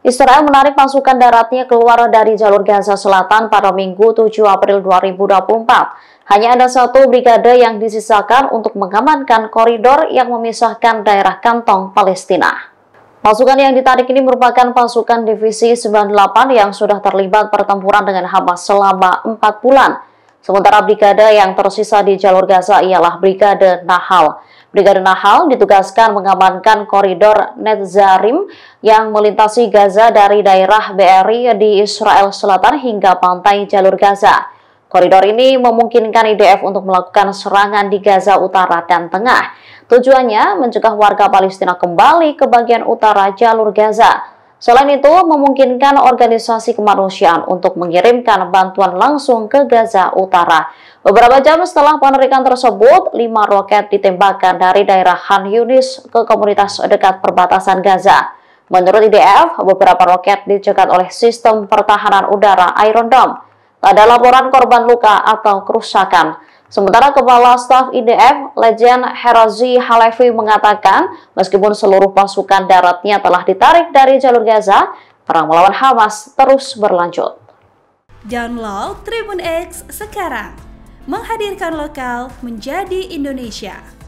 Israel menarik pasukan daratnya keluar dari jalur Gaza Selatan pada Minggu 7 April 2024. Hanya ada satu brigade yang disisakan untuk mengamankan koridor yang memisahkan daerah kantong Palestina. Pasukan yang ditarik ini merupakan pasukan Divisi 98 yang sudah terlibat pertempuran dengan Hamas selama 4 bulan. Sementara brigade yang tersisa di jalur Gaza ialah Brigade Nahal. Brigade Nahal ditugaskan mengamankan koridor Netzarim yang melintasi Gaza dari daerah BRI di Israel Selatan hingga pantai jalur Gaza. Koridor ini memungkinkan IDF untuk melakukan serangan di Gaza Utara dan Tengah. Tujuannya mencegah warga Palestina kembali ke bagian utara jalur Gaza Selain itu, memungkinkan organisasi kemanusiaan untuk mengirimkan bantuan langsung ke Gaza Utara. Beberapa jam setelah penerikan tersebut, lima roket ditembakkan dari daerah Han Yunis ke komunitas dekat perbatasan Gaza. Menurut IDF, beberapa roket dicegat oleh sistem pertahanan udara Iron Dome. Tak ada laporan korban luka atau kerusakan. Sementara Kepala Staf IDF, Legend Herazi Halevi mengatakan, meskipun seluruh pasukan daratnya telah ditarik dari jalur Gaza, perang melawan Hamas terus berlanjut. Download Tribun X sekarang, menghadirkan lokal menjadi Indonesia.